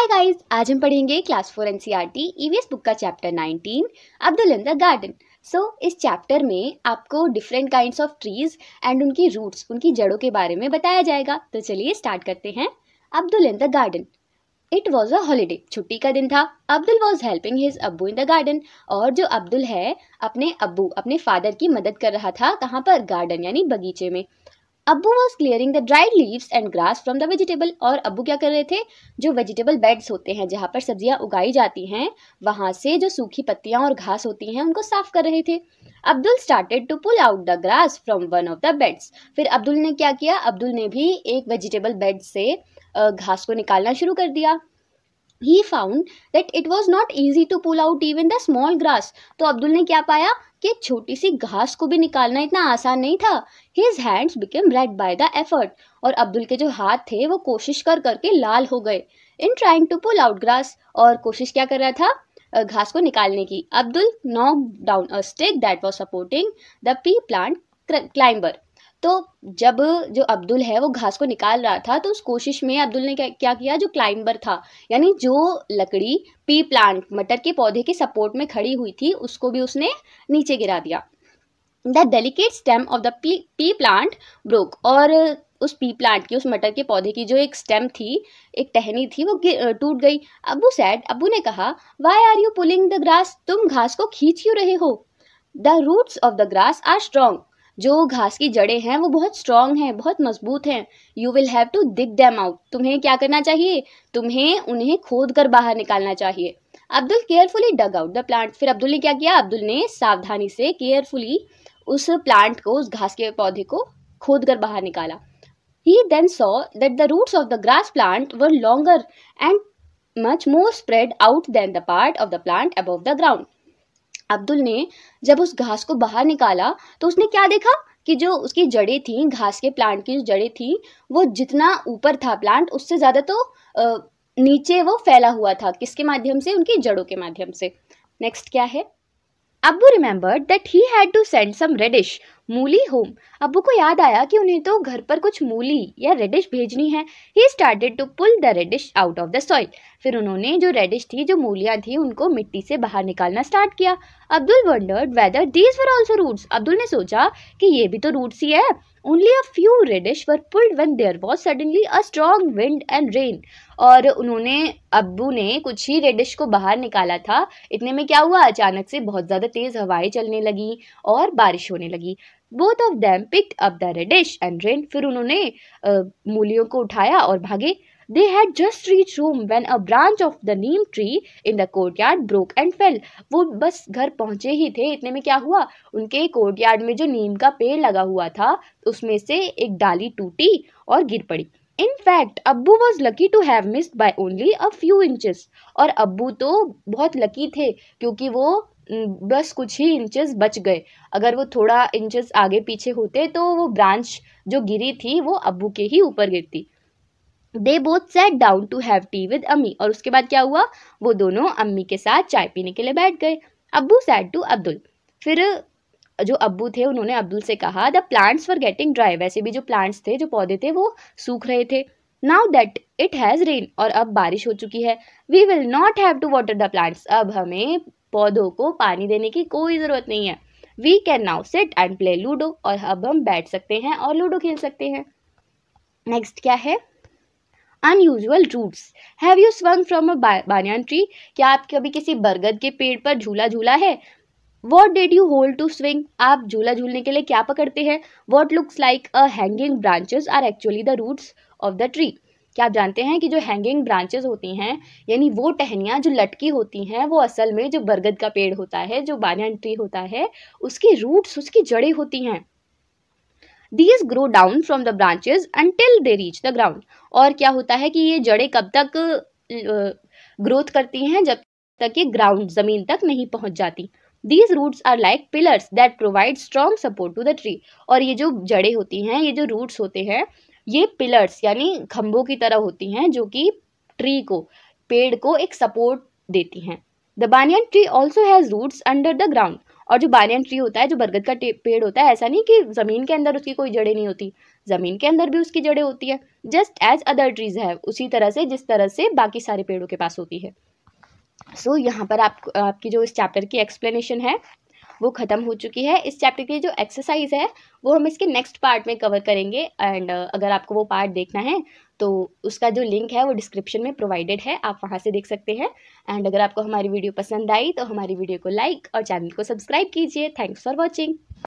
hi guys आज हम पढ़ेंगे class four N C R T EVS book का chapter nineteen Abdul in the garden so इस chapter में आपको different kinds of trees and उनकी रूट्स उनकी जड़ों के बारे में बताया जाएगा तो चलिए स्टार्ट करते हैं Abdul in the garden it was a holiday छुट्टी का दिन था Abdul was helping his Abu in the garden और जो अब्दुल है अपने अबू अपने फादर की मदद कर रहा था कहाँ पर गार्डन यानी बगीचे में Abu was clearing the dried leaves and grass from the vegetable और अबू क्या कर रहे थे जो वेजिटेबल बेड्स होते हैं जहाँ पर सब्जियाँ उगाई जाती हैं वहाँ से जो सूखी पत्तियाँ और घास होती हैं उनको साफ कर रहे थे Abdul started to pull out the grass from one of the beds फिर अब्दुल ने क्या किया अब्दुल ने भी एक वेजिटेबल बेड से घास को निकालना शुरू कर दिया he found that it was not easy to pull out even the small grass तो अब्दुल ने क्या पाया कि छोटी सी घास को भी निकालना इतना आसान नहीं था his hands became red by the effort और अब्दुल के जो हाथ थे वो कोशिश कर करके लाल हो गए in trying to pull out grass और कोशिश क्या कर रहा था घास को निकालने की Abdul knock down a stick that was supporting the pea plant climber तो जब जो अब्दुल है वो घास को निकाल रहा था तो उस कोशिश में अब्दुल ने क्या, क्या किया जो क्लाइंबर था यानी जो लकड़ी पी प्लांट मटर के पौधे के सपोर्ट में खड़ी हुई थी उसको भी उसने नीचे गिरा दिया the delicate stem of the pea pea plant broke और उस पी प्लांट की उस मटर के पौधे की जो एक स्टेम थी एक टहनी थी वो टूट गई अबू सैड अबू ने कहा why are you pulling the grass तुम घास को खींच क्यों रहे हो the roots of the grass are strong जो घास की जड़ें हैं वो बहुत स्ट्रांग हैं बहुत मजबूत हैं you will have to dig them out तुम्हें क्या करना चाहिए तुम्हें उन्हें खोद कर बाहर निकालना चाहिए Abdul carefully dug out the plant फिर अब्दुल ने क्या किया अब्दुल ने सावधानी से केयरफुली उस प्लांट को उस घास के पौधे को खोद कर बाहर निकाला he then saw that the roots of the grass plant were longer and much more spread out than the part of the plant above the ground Abdul ने जब उस घास को बाहर निकाला तो उसने क्या देखा कि जो उसकी जड़ें थी घास के प्लांट की जो जड़ें थी वो जितना ऊपर था प्लांट उससे ज़्यादा तो नीचे वो फैला हुआ था किसके माध्यम से उनकी जड़ों के माध्यम से नेक्स्ट क्या है Abu remembered that he had to send some radish मूली होम अबू को याद आया कि उन्हें तो घर पर कुछ मूली या रेडिश भेजनी है he started to pull the radish out of the soil फिर उन्होंने जो रेडिश थी जो मूलियाँ थी उनको मिट्टी से बाहर निकालना स्टार्ट किया Abdul wondered whether these were also roots Abdul ने सोचा कि ये भी तो रूट्स ही है only a few radish were pulled when there was suddenly a strong wind and rain और उन्होंने अबू ने कुछ ही रेडिश को बाहर निकाला था इतने में क्या हुआ अचानक से बहुत ज़्यादा तेज़ हवाएं चलने लगी और बारिश होने लगी both of them pick up the radish and ran फिर उन्होंने मूलियों को उठाया और भागे they had just reach room when a branch of the neem tree in the courtyard broke and fell वो बस घर पहुंचे ही थे इतने में क्या हुआ उनके कोर्ट यार्ड में जो नीम का पेड़ लगा हुआ था उसमें से एक डाली टूटी और गिर पड़ी in fact Abu was lucky to have missed by only a few inches और अबू तो बहुत लकी थे क्योंकि वो बस कुछ ही इंचेस बच गए अगर वो थोड़ा इंचेस आगे पीछे होते तो वो ब्रांच जो गिरी थी वो अबू के ही ऊपर गिरती they both sat down to have tea with Ammi और उसके बाद क्या हुआ वो दोनों अम्मी के साथ चाय पीने के लिए बैठ गए अबू सैड टू अब्दुल फिर जो अब्बू थे उन्होंने अब्दुल से कहा the plants for getting dry वैसे भी जो प्लांट्स थे जो पौधे थे वो सूख रहे थे now that it has rain और अब बारिश हो चुकी है we will not have to water the plants अब हमें पौधों को पानी देने की कोई ज़रूरत नहीं है we can now sit and play ludo और अब हम बैठ सकते हैं और लूडो खेल सकते हैं नेक्स्ट क्या है unusual roots have you swung from a banyan tree क्या आप कभी किसी बरगद के पेड़ पर झूला झूला है what did you hold to swing आप झूला झूलने के लिए क्या पकड़ते हैं what looks like a hanging branches are actually the roots of the tree क्या आप जानते हैं कि जो हैंगिंग ब्रांचेस होती हैं यानी वो टहनियाँ जो लटकी होती हैं वो असल में जो बरगद का पेड़ होता है जो बानियान ट्री होता है उसकी रूट्स उसकी जड़ें होती हैं these grow down from the branches until they reach the ground और क्या होता है कि ये जड़ें कब तक ग्रोथ करती हैं जब तक ये ग्राउंड ज़मीन तक नहीं पहुंच जाती these roots are like pillars that provide strong support to the tree और ये जो जड़ें होती हैं ये जो रूट्स होते हैं ये पिलर्स यानी खम्भों की तरह होती हैं जो कि ट्री को पेड़ को एक सपोर्ट देती हैं the banyan tree also has roots under the ground और जो बानियन ट्री होता है जो बरगद का पेड़ होता है ऐसा नहीं कि ज़मीन के अंदर उसकी कोई जड़ें नहीं होती ज़मीन के अंदर भी उसकी जड़ें होती है जस्ट एज अदर ट्रीज़ है उसी तरह से जिस तरह से बाकी सारे पेड़ों के पास होती है सो so, यहाँ पर आप आपकी जो इस चैप्टर की एक्सप्लेनेशन है वो ख़त्म हो चुकी है इस चैप्टर की जो एक्सरसाइज है वो हम इसके नेक्स्ट पार्ट में कवर करेंगे एंड uh, अगर आपको वो पार्ट देखना है तो उसका जो लिंक है वो डिस्क्रिप्शन में प्रोवाइडेड है आप वहाँ से देख सकते हैं एंड अगर आपको हमारी वीडियो पसंद आई तो हमारी वीडियो को लाइक और चैनल को सब्सक्राइब कीजिए थैंक्स फॉर वॉचिंग